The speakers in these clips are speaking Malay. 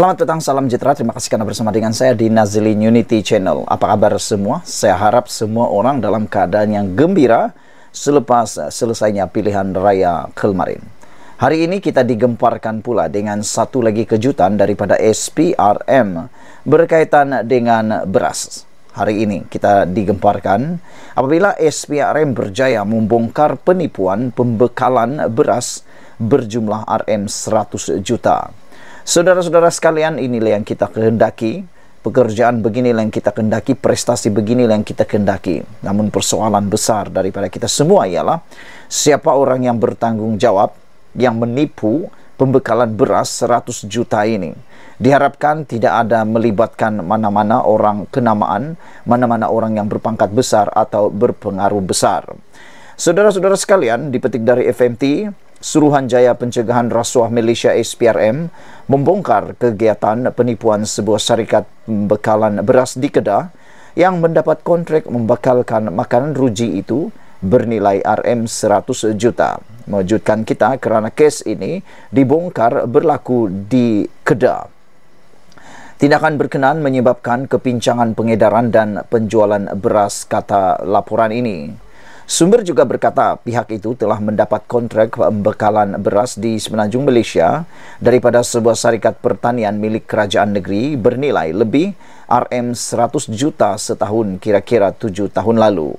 Selamat datang, salam sejahtera. Terima kasih karena bersama dengan saya di Nazilin Unity Channel. Apa kabar semua? Saya harap semua orang dalam keadaan yang gembira selepas selesainya pilihan raya kemarin. Hari ini kita digemparkan pula dengan satu lagi kejutan daripada SPRM berkaitan dengan beras. Hari ini kita digemparkan apabila SPRM berjaya membongkar penipuan pembekalan beras berjumlah RM100 juta. Saudara-saudara sekalian, inilah yang kita kehendaki. Pekerjaan beginilah yang kita kehendaki, prestasi beginilah yang kita kehendaki. Namun persoalan besar daripada kita semua ialah siapa orang yang bertanggung jawab yang menipu pembekalan beras 100 juta ini. Diharapkan tidak ada melibatkan mana-mana orang kenamaan, mana-mana orang yang berpangkat besar atau berpengaruh besar. Saudara-saudara sekalian, dipetik dari FMT, Suruhanjaya Pencegahan Rasuah Malaysia SPRM membongkar kegiatan penipuan sebuah syarikat bekalan beras di Kedah yang mendapat kontrak membekalkan makanan ruji itu bernilai RM100 juta. Mewujudkan kita kerana kes ini dibongkar berlaku di Kedah. Tindakan berkenaan menyebabkan kepincangan pengedaran dan penjualan beras kata laporan ini. Sumber juga berkata pihak itu telah mendapat kontrak pembekalan beras di Semenanjung Malaysia daripada sebuah syarikat pertanian milik kerajaan negeri bernilai lebih RM100 juta setahun kira-kira tujuh tahun lalu.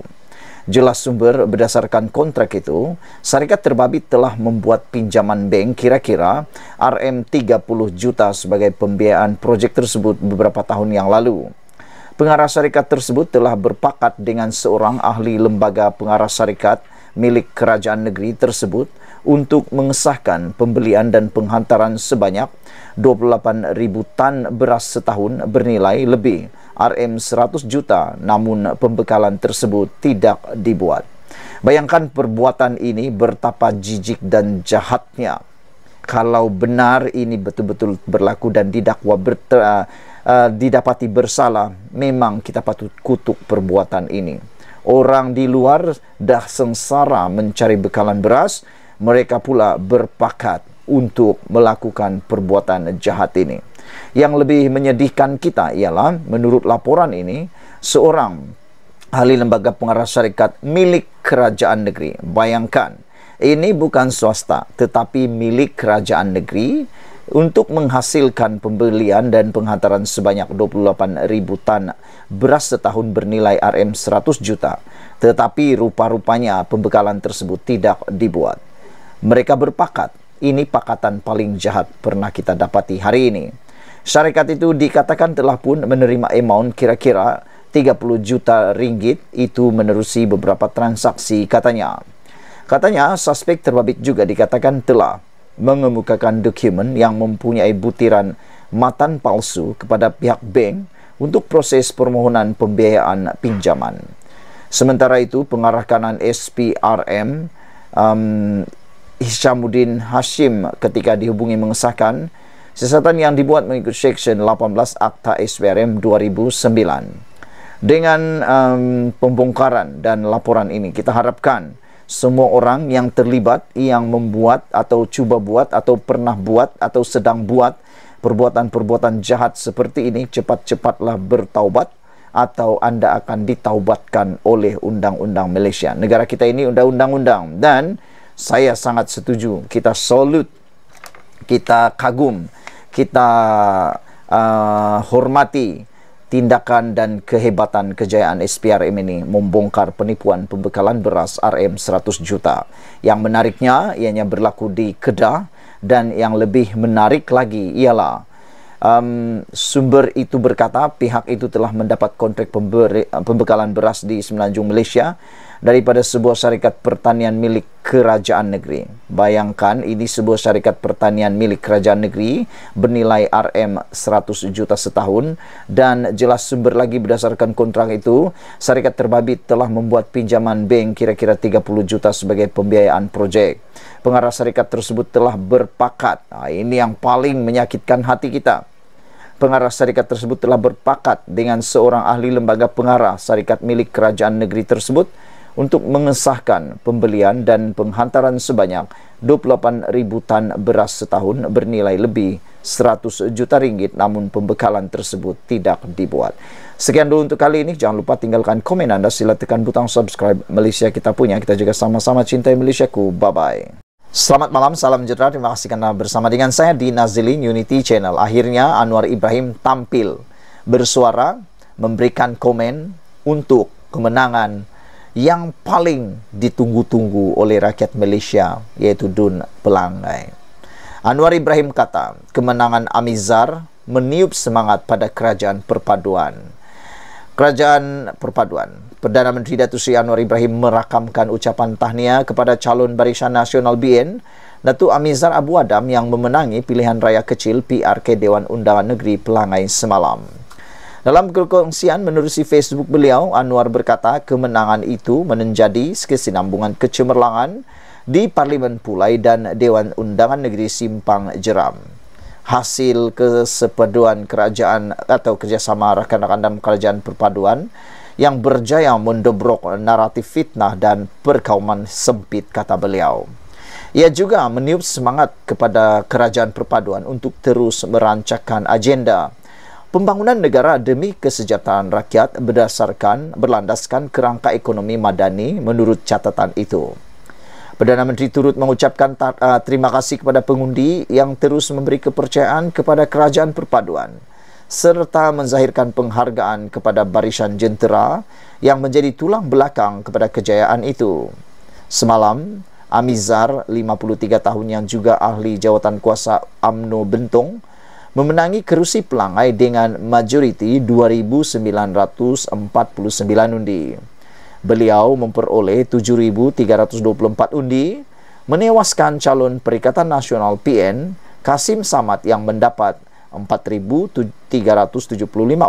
Jelas sumber berdasarkan kontrak itu, syarikat terbabit telah membuat pinjaman bank kira-kira RM30 juta sebagai pembiayaan projek tersebut beberapa tahun yang lalu. Pengarah syarikat tersebut telah berpakat dengan seorang ahli lembaga pengarah syarikat milik kerajaan negeri tersebut untuk mengesahkan pembelian dan penghantaran sebanyak 28,000 tan beras setahun bernilai lebih RM100 juta namun pembekalan tersebut tidak dibuat. Bayangkan perbuatan ini bertapa jijik dan jahatnya. Kalau benar ini betul-betul berlaku dan didakwa bertelah Uh, didapati bersalah memang kita patut kutuk perbuatan ini orang di luar dah sengsara mencari bekalan beras mereka pula berpakat untuk melakukan perbuatan jahat ini yang lebih menyedihkan kita ialah menurut laporan ini seorang ahli lembaga pengarah syarikat milik kerajaan negeri bayangkan ini bukan swasta tetapi milik kerajaan negeri untuk menghasilkan pembelian dan penghantaran sebanyak 28 ribu tan beras setahun bernilai RM100 juta. Tetapi rupa-rupanya pembekalan tersebut tidak dibuat. Mereka berpakat, ini pakatan paling jahat pernah kita dapati hari ini. Syarikat itu dikatakan telah pun menerima amount kira-kira 30 juta ringgit itu menerusi beberapa transaksi katanya. Katanya suspek terbabit juga dikatakan telah mengemukakan dokumen yang mempunyai butiran matan palsu kepada pihak bank untuk proses permohonan pembiayaan pinjaman. Sementara itu, pengarah kanan SPRM um, Hishamuddin Hashim ketika dihubungi mengesahkan siasatan yang dibuat mengikut Seksyen 18 Akta SPRM 2009. Dengan um, pembongkaran dan laporan ini, kita harapkan semua orang yang terlibat yang membuat atau cuba buat atau pernah buat atau sedang buat perbuatan-perbuatan jahat seperti ini cepat-cepatlah bertaubat atau anda akan ditaubatkan oleh undang-undang Malaysia. Negara kita ini sudah undang-undang dan saya sangat setuju. Kita salut. Kita kagum. Kita uh, hormati tindakan dan kehebatan kejayaan SPRM ini membongkar penipuan pembekalan beras RM100 juta. Yang menariknya ianya berlaku di Kedah dan yang lebih menarik lagi ialah um, sumber itu berkata pihak itu telah mendapat kontrak pembekalan beras di Semenanjung Malaysia daripada sebuah syarikat pertanian milik kerajaan negeri. Bayangkan ini sebuah syarikat pertanian milik kerajaan negeri bernilai RM100 juta setahun dan jelas sumber lagi berdasarkan kontrak itu, syarikat terbabit telah membuat pinjaman bank kira-kira 30 juta sebagai pembiayaan projek. Pengarah syarikat tersebut telah berpakat. Nah, ini yang paling menyakitkan hati kita. Pengarah syarikat tersebut telah berpakat dengan seorang ahli lembaga pengarah syarikat milik kerajaan negeri tersebut untuk mengesahkan pembelian dan penghantaran sebanyak 28,000 tan beras setahun bernilai lebih 100 juta ringgit namun pembekalan tersebut tidak dibuat. Sekian dulu untuk kali ini. Jangan lupa tinggalkan komen anda. Sila tekan butang subscribe Malaysia kita punya. Kita juga sama-sama cintai Malaysia ku. Bye-bye. Selamat malam, salam sejahtera. Terima kasih kerana bersama dengan saya di Nazilin Unity Channel. Akhirnya Anwar Ibrahim tampil bersuara memberikan komen untuk kemenangan 2022 yang paling ditunggu-tunggu oleh rakyat Malaysia iaitu Dun Pelangai. Anwar Ibrahim kata, kemenangan Amizar meniup semangat pada kerajaan perpaduan. Kerajaan Perpaduan Perdana Menteri Datuk Seri Anwar Ibrahim merakamkan ucapan tahniah kepada calon barisan nasional BN Datuk Amizar Abu Adam yang memenangi pilihan raya kecil PRK Dewan Undangan Negeri Pelangai semalam. Dalam perkongsian menerusi Facebook beliau, Anwar berkata kemenangan itu menjadi kesinambungan kecemerlangan di Parlimen Pulai dan Dewan Undangan Negeri Simpang Jeram. Hasil kesepaduan kerajaan atau kerjasama rakan-rakan dalam kerajaan perpaduan yang berjaya mendobrok naratif fitnah dan perkauman sempit kata beliau. Ia juga meniup semangat kepada kerajaan perpaduan untuk terus merancangkan agenda pembangunan negara demi kesejahteraan rakyat berdasarkan berlandaskan kerangka ekonomi madani menurut catatan itu. Perdana Menteri turut mengucapkan ta- uh, terima kasih kepada pengundi yang terus memberi kepercayaan kepada kerajaan perpaduan serta menzahirkan penghargaan kepada barisan jentera yang menjadi tulang belakang kepada kejayaan itu. Semalam, Amizar, 53 tahun yang juga ahli jawatan kuasa AMNO Bentong, memenangi kerusi pelangai dengan majoriti 2,949 undi. Beliau memperoleh 7,324 undi, menewaskan calon Perikatan Nasional PN, Kasim Samad yang mendapat 4,375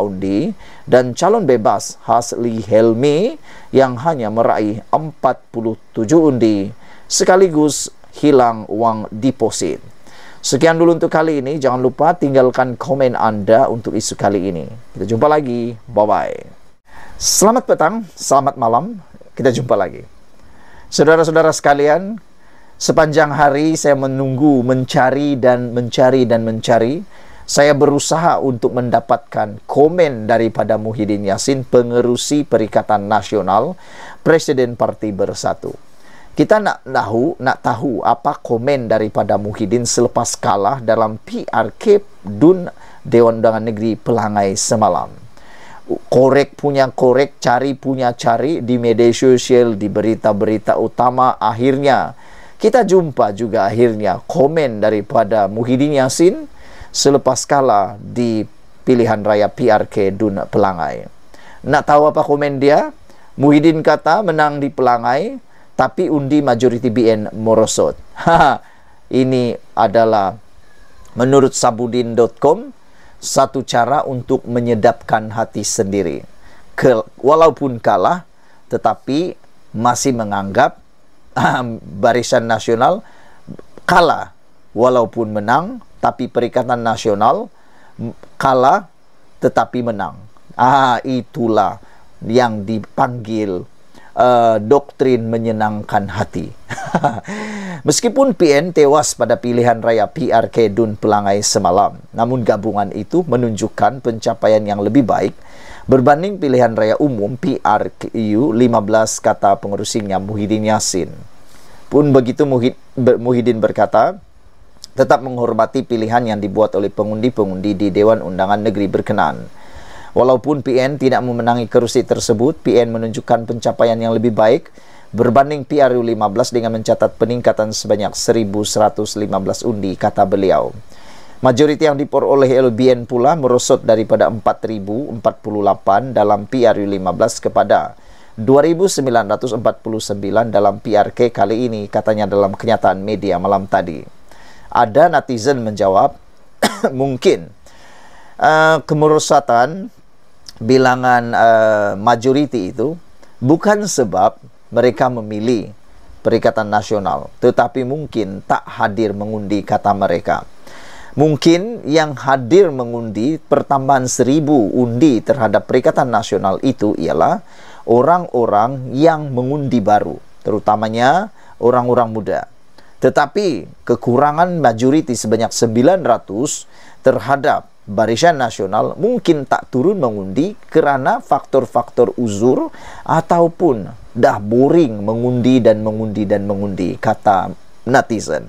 undi dan calon bebas Hasli Helmi yang hanya meraih 47 undi sekaligus hilang wang deposit. Sekian dulu untuk kali ini. Jangan lupa tinggalkan komen Anda untuk isu kali ini. Kita jumpa lagi. Bye-bye. Selamat petang, selamat malam. Kita jumpa lagi. Saudara-saudara sekalian, sepanjang hari saya menunggu, mencari dan mencari dan mencari. Saya berusaha untuk mendapatkan komen daripada Muhyiddin Yassin, pengerusi Perikatan Nasional, Presiden Parti Bersatu. kita nak tahu nak tahu apa komen daripada Muhyiddin selepas kalah dalam PRK Dun Dewan Undangan Negeri Pelangai semalam. Korek punya korek, cari punya cari di media sosial, di berita-berita utama akhirnya. Kita jumpa juga akhirnya komen daripada Muhyiddin Yassin selepas kalah di pilihan raya PRK Dun Pelangai. Nak tahu apa komen dia? Muhyiddin kata menang di Pelangai, tapi undi majority BN morosot. Ini adalah menurut sabudin.com satu cara untuk menyedapkan hati sendiri. Ke, walaupun kalah tetapi masih menganggap barisan nasional kalah walaupun menang tapi perikatan nasional kalah tetapi menang. Ah itulah yang dipanggil uh, doktrin menyenangkan hati. Meskipun PN tewas pada pilihan raya PRK Dun Pelangai semalam, namun gabungan itu menunjukkan pencapaian yang lebih baik berbanding pilihan raya umum PRKU 15 kata pengurusinya Muhyiddin Yassin. Pun begitu Muhyiddin berkata, tetap menghormati pilihan yang dibuat oleh pengundi-pengundi di Dewan Undangan Negeri berkenan. Walaupun PN tidak memenangi kerusi tersebut, PN menunjukkan pencapaian yang lebih baik berbanding PRU 15 dengan mencatat peningkatan sebanyak 1.115 undi, kata beliau. Majoriti yang diperoleh LBN pula merosot daripada 4.048 dalam PRU 15 kepada 2.949 dalam PRK kali ini, katanya dalam kenyataan media malam tadi. Ada netizen menjawab, mungkin uh, eh, kemerosotan bilangan uh, majoriti itu bukan sebab mereka memilih Perikatan Nasional tetapi mungkin tak hadir mengundi kata mereka. Mungkin yang hadir mengundi pertambahan seribu undi terhadap Perikatan Nasional itu ialah orang-orang yang mengundi baru, terutamanya orang-orang muda. Tetapi kekurangan majoriti sebanyak 900 terhadap Barisan Nasional mungkin tak turun mengundi kerana faktor-faktor uzur ataupun dah boring mengundi dan mengundi dan mengundi kata netizen.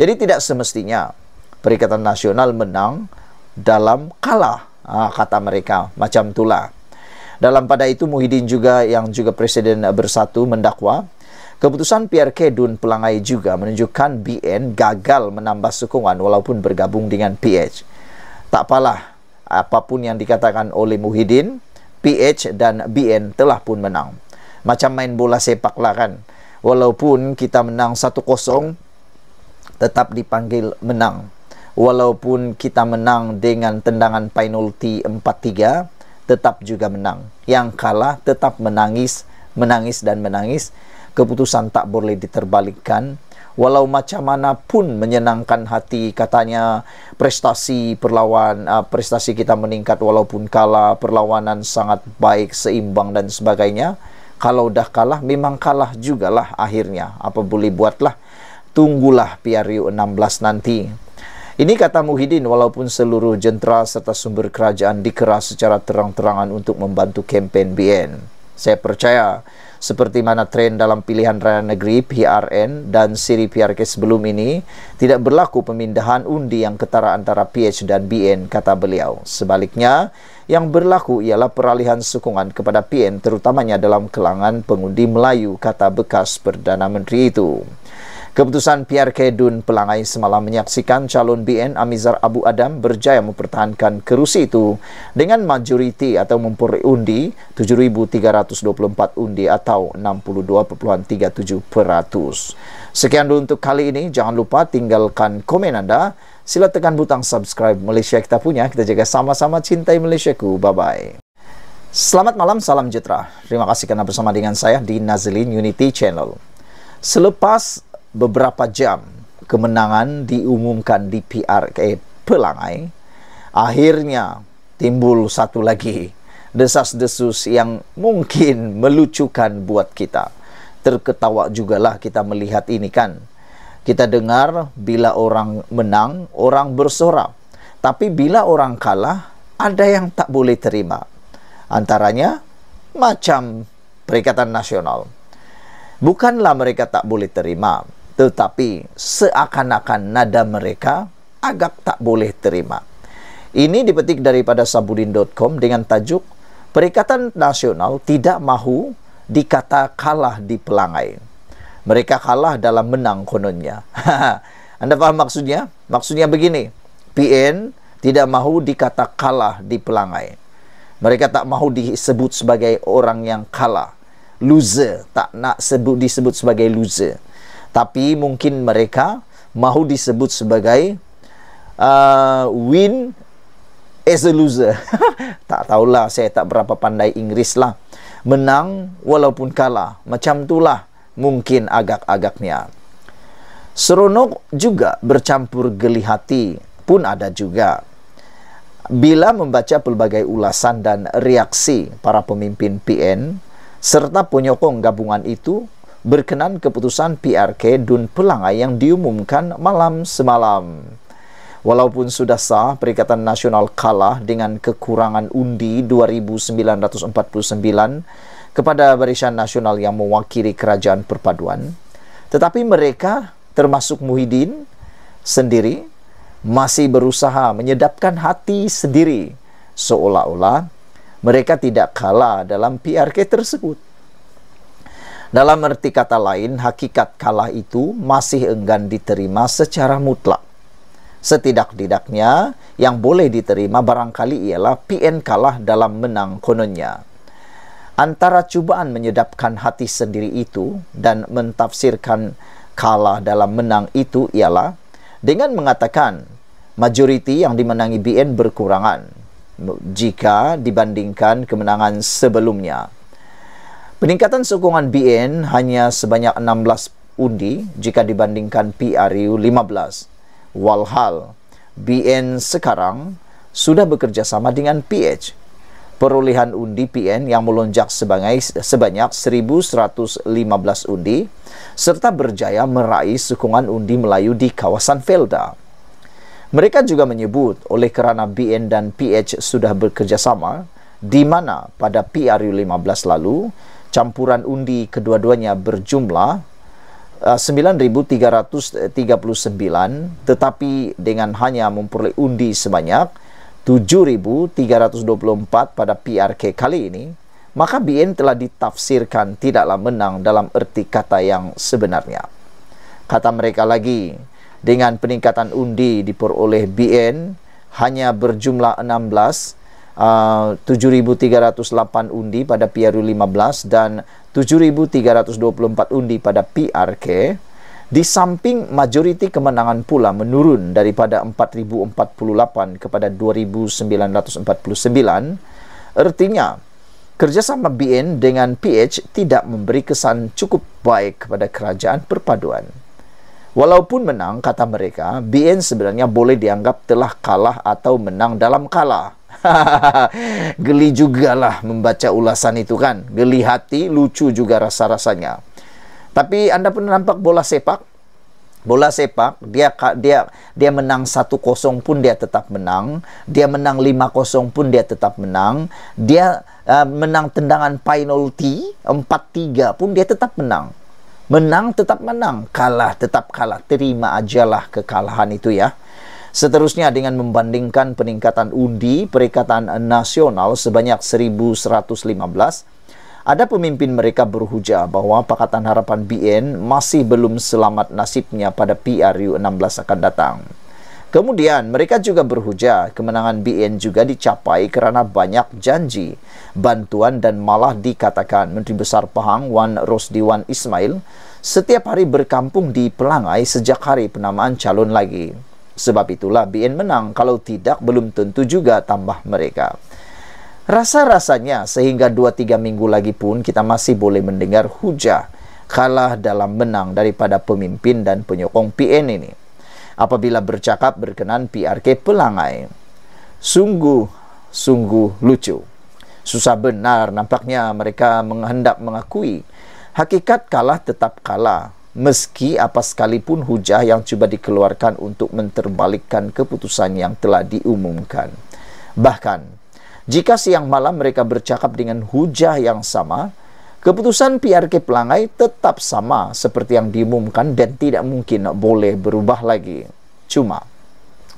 Jadi tidak semestinya Perikatan Nasional menang dalam kalah ha, kata mereka macam itulah. Dalam pada itu Muhyiddin juga yang juga Presiden Bersatu mendakwa Keputusan PRK Dun Pelangai juga menunjukkan BN gagal menambah sokongan walaupun bergabung dengan PH tak apalah apapun yang dikatakan oleh Muhyiddin PH dan BN telah pun menang macam main bola sepak lah kan walaupun kita menang 1-0 tetap dipanggil menang walaupun kita menang dengan tendangan penalti 4-3 tetap juga menang yang kalah tetap menangis menangis dan menangis keputusan tak boleh diterbalikkan walau macam mana pun menyenangkan hati katanya prestasi perlawan uh, prestasi kita meningkat walaupun kalah perlawanan sangat baik seimbang dan sebagainya kalau dah kalah memang kalah jugalah akhirnya apa boleh buatlah tunggulah PRU 16 nanti ini kata Muhyiddin walaupun seluruh jentera serta sumber kerajaan dikeras secara terang-terangan untuk membantu kempen BN saya percaya seperti mana tren dalam pilihan raya negeri PRN dan siri PRK sebelum ini tidak berlaku pemindahan undi yang ketara antara PH dan BN kata beliau sebaliknya yang berlaku ialah peralihan sokongan kepada PN terutamanya dalam kelangan pengundi Melayu kata bekas Perdana Menteri itu Keputusan Pierre Kedun Pelangai semalam menyaksikan calon BN Amizar Abu Adam berjaya mempertahankan kerusi itu dengan majoriti atau memperoleh undi 7,324 undi atau 62.37 peratus. Sekian dulu untuk kali ini. Jangan lupa tinggalkan komen anda. Sila tekan butang subscribe Malaysia kita punya. Kita jaga sama-sama cintai Malaysia ku. Bye-bye. Selamat malam, salam jutra. Terima kasih kerana bersama dengan saya di Nazlin Unity Channel. Selepas beberapa jam kemenangan diumumkan di PRK Pelangai, akhirnya timbul satu lagi desas-desus yang mungkin melucukan buat kita. Terketawa jugalah kita melihat ini kan. Kita dengar bila orang menang, orang bersorak. Tapi bila orang kalah, ada yang tak boleh terima. Antaranya macam Perikatan Nasional. Bukanlah mereka tak boleh terima, tetapi seakan-akan nada mereka agak tak boleh terima. Ini dipetik daripada sabudin.com dengan tajuk Perikatan Nasional tidak mahu dikata kalah di pelangai. Mereka kalah dalam menang kononnya. Anda faham maksudnya? Maksudnya begini, PN tidak mahu dikata kalah di pelangai. Mereka tak mahu disebut sebagai orang yang kalah. Loser, tak nak sebut disebut sebagai loser tapi mungkin mereka mahu disebut sebagai uh, win as a loser. tak tahulah saya tak berapa pandai Inggeris lah. Menang walaupun kalah. Macam itulah mungkin agak-agaknya. Seronok juga bercampur geli hati pun ada juga. Bila membaca pelbagai ulasan dan reaksi para pemimpin PN serta penyokong gabungan itu berkenan keputusan PRK Dun Pelangai yang diumumkan malam semalam. Walaupun sudah sah, Perikatan Nasional kalah dengan kekurangan undi 2,949 kepada Barisan Nasional yang mewakili Kerajaan Perpaduan. Tetapi mereka, termasuk Muhyiddin sendiri, masih berusaha menyedapkan hati sendiri seolah-olah mereka tidak kalah dalam PRK tersebut. Dalam erti kata lain, hakikat kalah itu masih enggan diterima secara mutlak. Setidak-tidaknya, yang boleh diterima barangkali ialah PN kalah dalam menang kononnya. Antara cubaan menyedapkan hati sendiri itu dan mentafsirkan kalah dalam menang itu ialah dengan mengatakan majoriti yang dimenangi BN berkurangan jika dibandingkan kemenangan sebelumnya. Peningkatan sokongan BN hanya sebanyak 16 undi jika dibandingkan PRU 15. Walhal, BN sekarang sudah bekerjasama dengan PH. Perolehan undi PN yang melonjak sebanyak, sebanyak 1,115 undi serta berjaya meraih sokongan undi Melayu di kawasan Felda. Mereka juga menyebut oleh kerana BN dan PH sudah bekerjasama di mana pada PRU 15 lalu, campuran undi kedua-duanya berjumlah 9339 uh, tetapi dengan hanya memperoleh undi sebanyak 7324 pada PRK kali ini maka BN telah ditafsirkan tidaklah menang dalam erti kata yang sebenarnya kata mereka lagi dengan peningkatan undi diperoleh BN hanya berjumlah Ah, uh, 7308 undi pada PRU15 dan 7324 undi pada PRK di samping majoriti kemenangan pula menurun daripada 4048 kepada 2949 ertinya kerjasama BN dengan PH tidak memberi kesan cukup baik kepada kerajaan perpaduan walaupun menang kata mereka BN sebenarnya boleh dianggap telah kalah atau menang dalam kalah geli juga lah membaca ulasan itu kan. Geli hati, lucu juga rasa-rasanya. Tapi anda pernah nampak bola sepak? Bola sepak, dia dia dia menang 1-0 pun dia tetap menang. Dia menang 5-0 pun dia tetap menang. Dia uh, menang tendangan penalti 4-3 pun dia tetap menang. Menang tetap menang, kalah tetap kalah. Terima ajalah kekalahan itu ya. Seterusnya dengan membandingkan peningkatan undi perikatan nasional sebanyak 1115, ada pemimpin mereka berhujah bahawa Pakatan Harapan BN masih belum selamat nasibnya pada PRU 16 akan datang. Kemudian mereka juga berhujah kemenangan BN juga dicapai kerana banyak janji, bantuan dan malah dikatakan Menteri Besar Pahang Wan Rosdi Wan Ismail setiap hari berkampung di Pelangai sejak hari penamaan calon lagi. Sebab itulah BN menang, kalau tidak belum tentu juga tambah mereka. Rasa-rasanya sehingga 2-3 minggu lagi pun kita masih boleh mendengar hujah kalah dalam menang daripada pemimpin dan penyokong PN ini. Apabila bercakap berkenan PRK Pelangai. Sungguh, sungguh lucu. Susah benar nampaknya mereka menghendap mengakui hakikat kalah tetap kalah meski apa sekalipun hujah yang cuba dikeluarkan untuk menterbalikkan keputusan yang telah diumumkan. Bahkan, jika siang malam mereka bercakap dengan hujah yang sama, keputusan PRK Pelangai tetap sama seperti yang diumumkan dan tidak mungkin boleh berubah lagi. Cuma,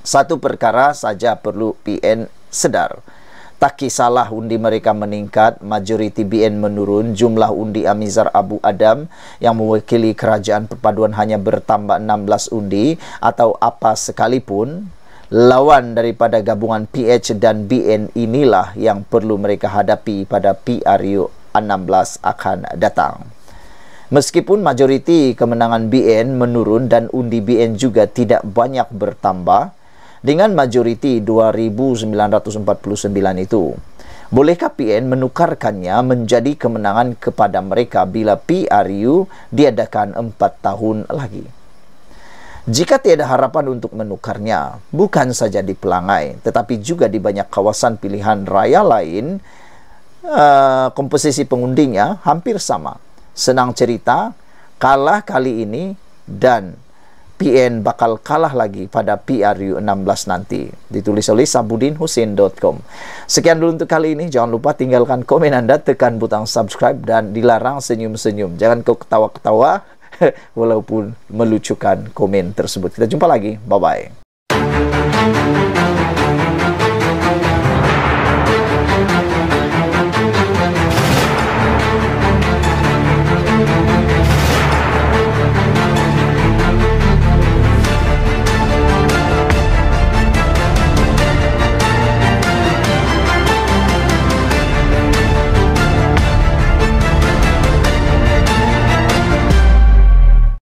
satu perkara saja perlu PN sedar. Sedar tak kisahlah undi mereka meningkat, majoriti BN menurun, jumlah undi Amizar Abu Adam yang mewakili kerajaan perpaduan hanya bertambah 16 undi atau apa sekalipun, lawan daripada gabungan PH dan BN inilah yang perlu mereka hadapi pada PRU 16 akan datang. Meskipun majoriti kemenangan BN menurun dan undi BN juga tidak banyak bertambah, dengan majoriti 2949 itu. Bolehkah PN menukarkannya menjadi kemenangan kepada mereka bila PRU diadakan 4 tahun lagi? Jika tiada harapan untuk menukarnya, bukan saja di Pelangai, tetapi juga di banyak kawasan pilihan raya lain, uh, komposisi pengundinya hampir sama. Senang cerita, kalah kali ini dan PN bakal kalah lagi pada PRU 16 nanti. Ditulis oleh sabudinhusin.com. Sekian dulu untuk kali ini. Jangan lupa tinggalkan komen Anda, tekan butang subscribe, dan dilarang senyum-senyum. Jangan kau ketawa-ketawa walaupun melucukan komen tersebut. Kita jumpa lagi. Bye-bye.